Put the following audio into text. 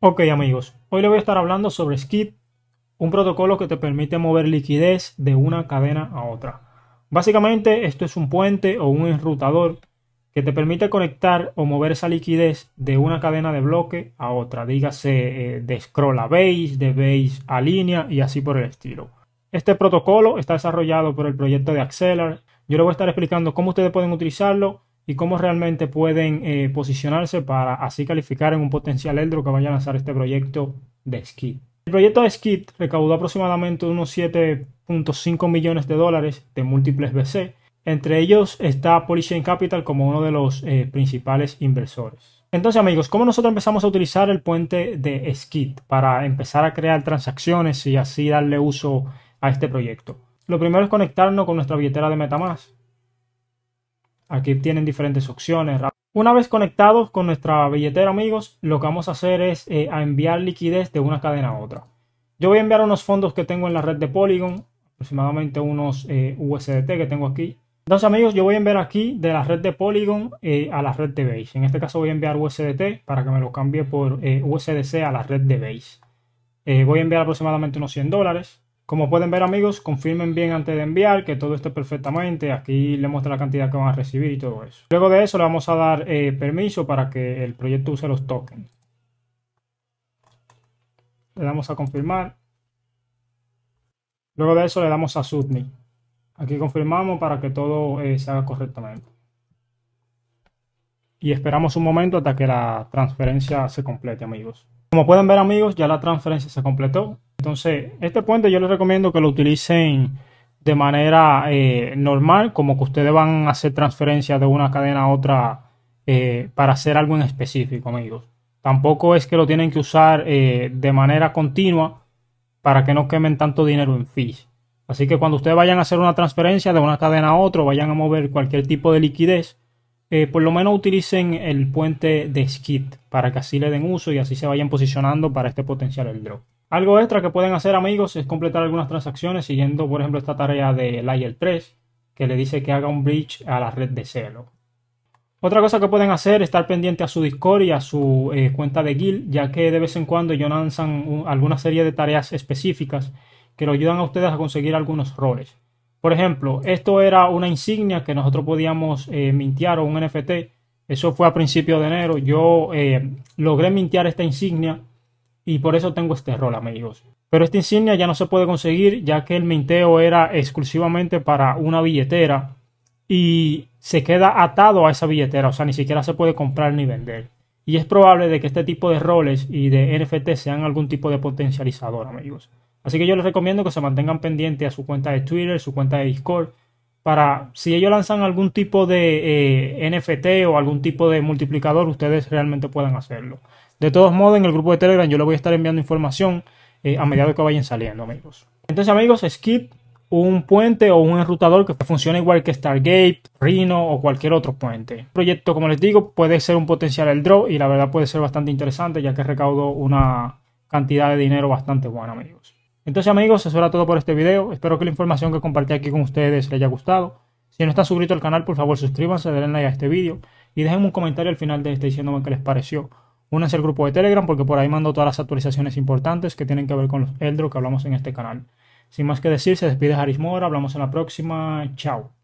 Ok amigos, hoy le voy a estar hablando sobre Skid, un protocolo que te permite mover liquidez de una cadena a otra. Básicamente esto es un puente o un enrutador que te permite conectar o mover esa liquidez de una cadena de bloque a otra, dígase eh, de scroll a base, de base a línea y así por el estilo. Este protocolo está desarrollado por el proyecto de Acceler. Yo le voy a estar explicando cómo ustedes pueden utilizarlo y cómo realmente pueden eh, posicionarse para así calificar en un potencial eldro que vaya a lanzar este proyecto de Skid. El proyecto de Skid recaudó aproximadamente unos 7.5 millones de dólares de múltiples BC. Entre ellos está Polychain Capital como uno de los eh, principales inversores. Entonces amigos, ¿cómo nosotros empezamos a utilizar el puente de Skid para empezar a crear transacciones y así darle uso a este proyecto? Lo primero es conectarnos con nuestra billetera de Metamask. Aquí tienen diferentes opciones. Una vez conectados con nuestra billetera, amigos, lo que vamos a hacer es eh, a enviar liquidez de una cadena a otra. Yo voy a enviar unos fondos que tengo en la red de Polygon, aproximadamente unos eh, USDT que tengo aquí. Entonces, amigos, yo voy a enviar aquí de la red de Polygon eh, a la red de Base. En este caso voy a enviar USDT para que me lo cambie por USDC a la red de Base. voy a enviar aproximadamente unos 100 dólares. Como pueden ver amigos, confirmen bien antes de enviar que todo esté perfectamente. Aquí le muestra la cantidad que van a recibir y todo eso. Luego de eso le vamos a dar eh, permiso para que el proyecto use los tokens. Le damos a confirmar. Luego de eso le damos a submit. Aquí confirmamos para que todo eh, se haga correctamente. Y esperamos un momento hasta que la transferencia se complete amigos. Como pueden ver amigos, ya la transferencia se completó. Entonces, este puente yo les recomiendo que lo utilicen de manera eh, normal, como que ustedes van a hacer transferencias de una cadena a otra eh, para hacer algo en específico, amigos. Tampoco es que lo tienen que usar eh, de manera continua para que no quemen tanto dinero en fees. Así que cuando ustedes vayan a hacer una transferencia de una cadena a otra, vayan a mover cualquier tipo de liquidez, por lo menos utilicen el puente de skid para que así le den uso y así se vayan posicionando para este potencial el drop. Algo extra que pueden hacer amigos es completar algunas transacciones siguiendo por ejemplo esta tarea de layer 3 que le dice que haga un bridge a la red de Celo. Otra cosa que pueden hacer es estar pendiente a su Discord y a su eh, cuenta de guild, ya que de vez en cuando ellos lanzan alguna serie de tareas específicas que lo ayudan a ustedes a conseguir algunos roles. Por ejemplo, esto era una insignia que nosotros podíamos eh, mintear o un NFT. Eso fue a principios de enero. Yo eh, logré mintear esta insignia y por eso tengo este rol, amigos. Pero esta insignia ya no se puede conseguir ya que el minteo era exclusivamente para una billetera y se queda atado a esa billetera, o sea, ni siquiera se puede comprar ni vender. Y es probable de que este tipo de roles y de NFT sean algún tipo de potencializador, amigos. Así que yo les recomiendo que se mantengan pendientes a su cuenta de Twitter, su cuenta de Discord, para si ellos lanzan algún tipo de eh, NFT o algún tipo de multiplicador, ustedes realmente puedan hacerlo. De todos modos, en el grupo de Telegram yo le voy a estar enviando información eh, a medida que vayan saliendo, amigos. Entonces, amigos, Skip, un puente o un enrutador que funcione igual que Stargate, Rhino o cualquier otro puente. proyecto, como les digo, puede ser un potencial el draw y la verdad puede ser bastante interesante ya que recaudo una cantidad de dinero bastante buena, amigos. Entonces, amigos, eso era todo por este video. Espero que la información que compartí aquí con ustedes les haya gustado. Si no están suscritos al canal, por favor suscríbanse, denle like a este video y dejen un comentario al final de este diciéndome que les pareció es el grupo de Telegram porque por ahí mando todas las actualizaciones importantes que tienen que ver con los Eldro que hablamos en este canal. Sin más que decir, se despide Haris hablamos en la próxima, chao.